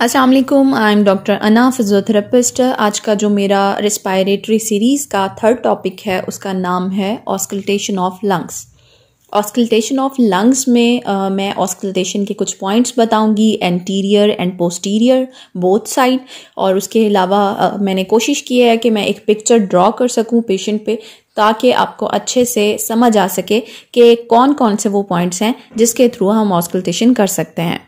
असल I am doctor अना physiotherapist आज का जो मेरा रिस्पायरेटरी सीरीज़ का थर्ड टॉपिक है उसका नाम है auscultation of lungs auscultation of lungs में आ, मैं ऑस्कल्टेशन के कुछ पॉइंट्स बताऊंगी anterior and posterior both side और उसके अलावा आ, मैंने कोशिश की है कि मैं एक पिक्चर ड्रॉ कर सकूँ पेशेंट पे ताकि आपको अच्छे से समझ आ सके कि कौन कौन से वो पॉइंट्स हैं जिसके थ्रू हम ऑस्कल्टेशन कर सकते हैं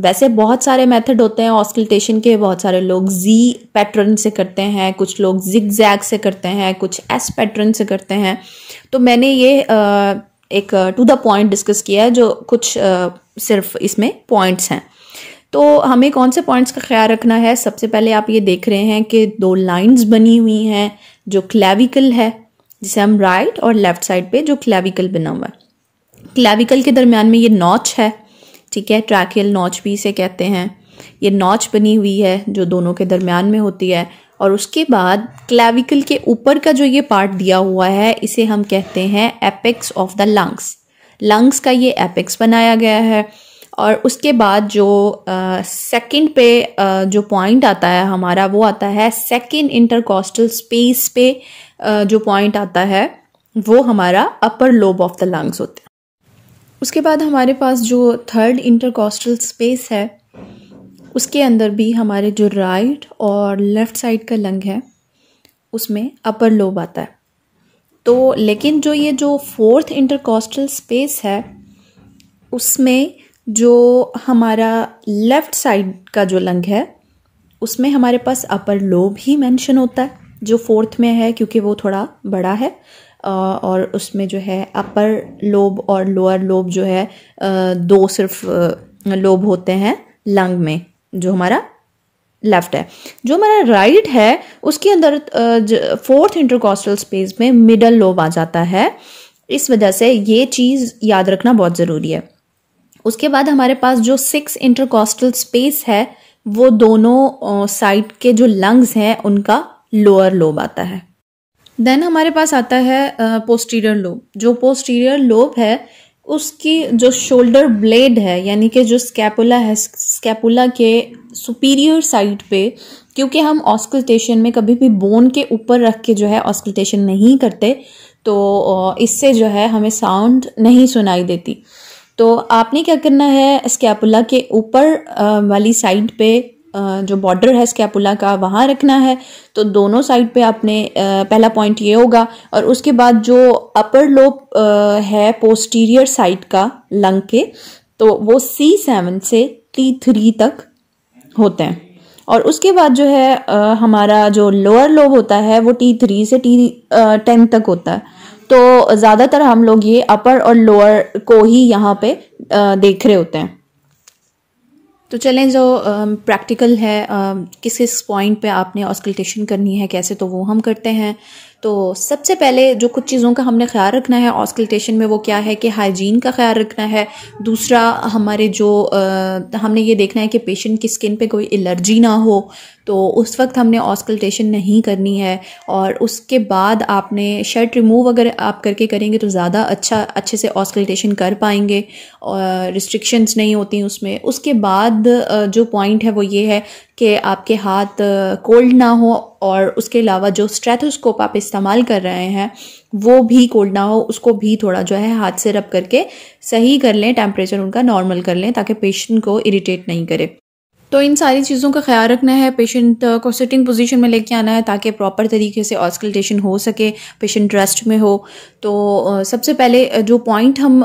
वैसे बहुत सारे मेथड होते हैं ऑस्किल्टेशन के बहुत सारे लोग जी पैटर्न से करते हैं कुछ लोग जिग जैग से करते हैं कुछ एस पैटर्न से करते हैं तो मैंने ये एक टू द पॉइंट डिस्कस किया है जो कुछ सिर्फ इसमें पॉइंट्स हैं तो हमें कौन से पॉइंट्स का ख्याल रखना है सबसे पहले आप ये देख रहे हैं कि दो लाइंस बनी हुई हैं जो क्लेविकल है जिसे हम राइट और लेफ्ट साइड पे जो क्लेविकल बना हुआ है क्लेविकल के दरमियान में ये नॉच है ठीक है ट्रैकियल नॉच भी इसे कहते हैं ये नॉच बनी हुई है जो दोनों के दरमियान में होती है और उसके बाद क्लेविकल के ऊपर का जो ये पार्ट दिया हुआ है इसे हम कहते हैं apex of the lungs lungs का ये एपेक्स बनाया गया है और उसके बाद जो सेकंड पे आ, जो पॉइंट आता है हमारा वो आता है सेकंड इंटरकॉस्टल स्पेस पे आ, जो पॉइंट आता है वो हमारा upper lobe of the lungs होता है उसके बाद हमारे पास जो थर्ड इंटरकॉस्टल स्पेस है उसके अंदर भी हमारे जो राइट और लेफ़्ट साइड का लंग है उसमें अपर लोब आता है तो लेकिन जो ये जो फोर्थ इंटरकॉस्टल स्पेस है उसमें जो हमारा लेफ़्ट साइड का जो लंग है उसमें हमारे पास अपर लोब ही मेंशन होता है जो फोर्थ में है क्योंकि वो थोड़ा बड़ा है और उसमें जो है अपर लोब और लोअर लोब जो है दो सिर्फ लोब होते हैं लंग में जो हमारा लेफ्ट है जो हमारा राइट right है उसके अंदर फोर्थ इंटरकॉस्टल स्पेस में मिडल लोब आ जाता है इस वजह से ये चीज़ याद रखना बहुत ज़रूरी है उसके बाद हमारे पास जो सिक्स इंटरकॉस्टल स्पेस है वो दोनों साइड के जो लंग्स हैं उनका लोअर लोब आता है देन हमारे पास आता है पोस्टीरियर लोब जो पोस्टीरियर लोब है उसकी जो शोल्डर ब्लेड है यानी कि जो स्कैपुला है स्कैपुला के सुपीरियर साइड पे क्योंकि हम ऑस्कल्टेशन में कभी भी बोन के ऊपर रख के जो है ऑस्कल्टेशन नहीं करते तो इससे जो है हमें साउंड नहीं सुनाई देती तो आपने क्या करना है स्कैपुला के ऊपर वाली साइड पे जो बॉर्डर है स्कैपुला का वहाँ रखना है तो दोनों साइड पे आपने पहला पॉइंट ये होगा और उसके बाद जो अपर लोब है पोस्टीरियर साइड का लंग के तो वो सी सेवन से टी थ्री तक होते हैं और उसके बाद जो है आ, हमारा जो लोअर लोब होता है वो टी थ्री से टी टेन तक होता है तो ज़्यादातर हम लोग ये अपर और लोअर को ही यहाँ पे आ, देख रहे होते हैं तो चलें जो प्रैक्टिकल है किस किस पॉइंट पे आपने ऑस्कल्टेशन करनी है कैसे तो वो हम करते हैं तो सबसे पहले जो कुछ चीज़ों का हमने ख्याल रखना है ऑस्किल्टेशन में वो क्या है कि हाइजीन का ख्याल रखना है दूसरा हमारे जो आ, हमने ये देखना है कि पेशेंट की स्किन पे कोई एलर्जी ना हो तो उस वक्त हमने ऑस्कल्टेशन नहीं करनी है और उसके बाद आपने शर्ट रिमूव अगर आप करके करेंगे तो ज़्यादा अच्छा अच्छे से ऑस्कल्टेशन कर पाएंगे और रिस्ट्रिक्शंस नहीं होती उसमें उसके बाद जो पॉइंट है वो ये है कि आपके हाथ कोल्ड ना हो और उसके अलावा जो स्ट्रेथोस्कोप आप इस्तेमाल कर रहे हैं वो भी कोल्ड ना हो उसको भी थोड़ा जो है हाथ से रब करके सही कर लें टेम्परेचर उनका नॉर्मल कर लें ताकि पेशेंट को इरिटेट नहीं करे तो इन सारी चीज़ों का ख्याल रखना है पेशेंट uh, को सिटिंग पोजीशन में लेके आना है ताकि प्रॉपर तरीके से ऑस्कल्टेशन हो सके पेशेंट रेस्ट में हो तो uh, सबसे पहले uh, जो पॉइंट हम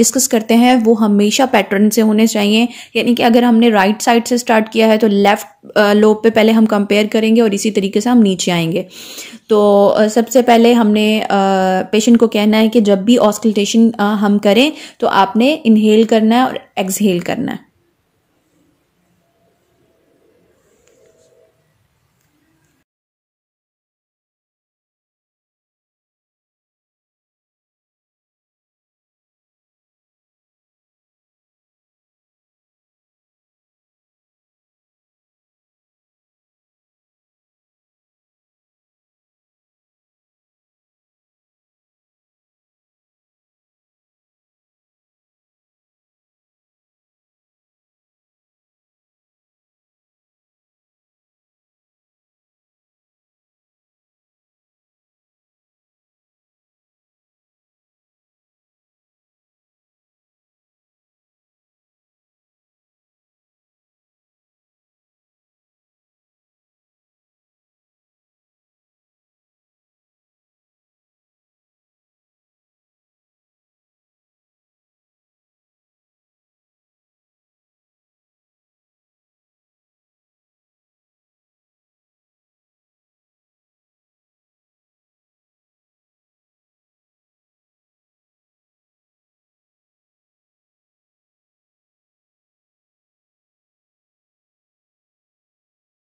डिस्कस करते हैं वो हमेशा पैटर्न से होने चाहिए यानी कि अगर हमने राइट right साइड से स्टार्ट किया है तो लेफ़्ट लोब पे पहले हम कंपेयर करेंगे और इसी तरीके से हम नीचे आएंगे तो सबसे पहले हमने पेशेंट को कहना है कि जब भी ऑस्कल्टेशन हम करें तो आपने इनहेल करना है और एक्सहेल करना है